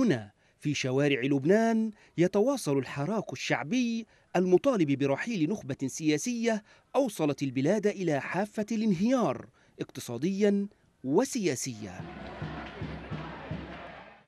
هنا في شوارع لبنان يتواصل الحراك الشعبي المطالب برحيل نخبة سياسية أوصلت البلاد إلى حافة الانهيار اقتصاديا وسياسيا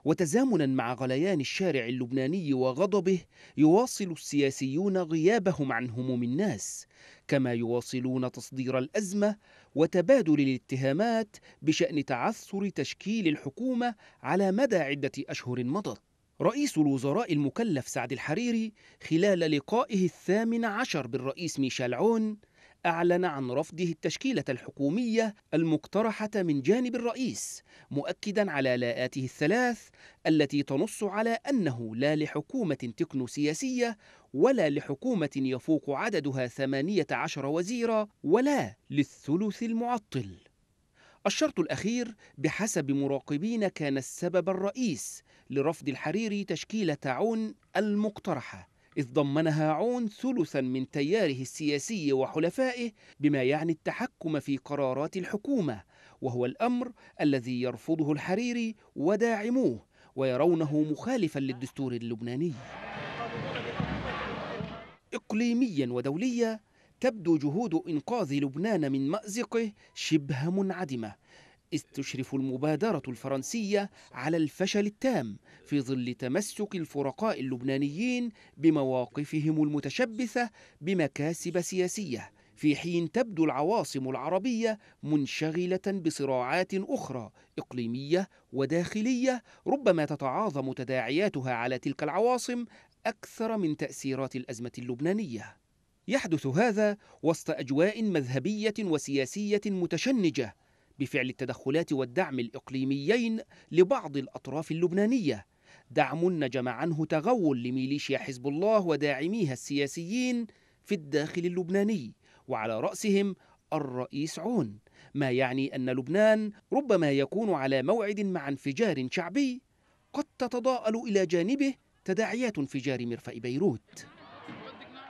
وتزامنا مع غليان الشارع اللبناني وغضبه يواصل السياسيون غيابهم عن هموم الناس كما يواصلون تصدير الازمه وتبادل الاتهامات بشان تعثر تشكيل الحكومه على مدى عده اشهر مضت رئيس الوزراء المكلف سعد الحريري خلال لقائه الثامن عشر بالرئيس ميشيل عون أعلن عن رفضه التشكيلة الحكومية المقترحة من جانب الرئيس مؤكدا على لاءاته الثلاث التي تنص على أنه لا لحكومة تكنوسياسية ولا لحكومة يفوق عددها 18 وزيرا ولا للثلث المعطل الشرط الأخير بحسب مراقبين كان السبب الرئيس لرفض الحريري تشكيلة عون المقترحة إذ ضمنها عون ثلثا من تياره السياسي وحلفائه بما يعني التحكم في قرارات الحكومة وهو الأمر الذي يرفضه الحريري وداعموه ويرونه مخالفا للدستور اللبناني إقليميا ودوليا تبدو جهود إنقاذ لبنان من مأزقه شبه منعدمة إذ تشرف المبادرة الفرنسية على الفشل التام في ظل تمسك الفرقاء اللبنانيين بمواقفهم المتشبثة بمكاسب سياسية في حين تبدو العواصم العربية منشغلة بصراعات أخرى إقليمية وداخلية ربما تتعاظم تداعياتها على تلك العواصم أكثر من تأثيرات الأزمة اللبنانية يحدث هذا وسط أجواء مذهبية وسياسية متشنجة بفعل التدخلات والدعم الإقليميين لبعض الأطراف اللبنانية دعم نجم عنه تغول لميليشيا حزب الله وداعميها السياسيين في الداخل اللبناني وعلى رأسهم الرئيس عون ما يعني أن لبنان ربما يكون على موعد مع انفجار شعبي قد تتضاءل إلى جانبه تداعيات انفجار مرفأ بيروت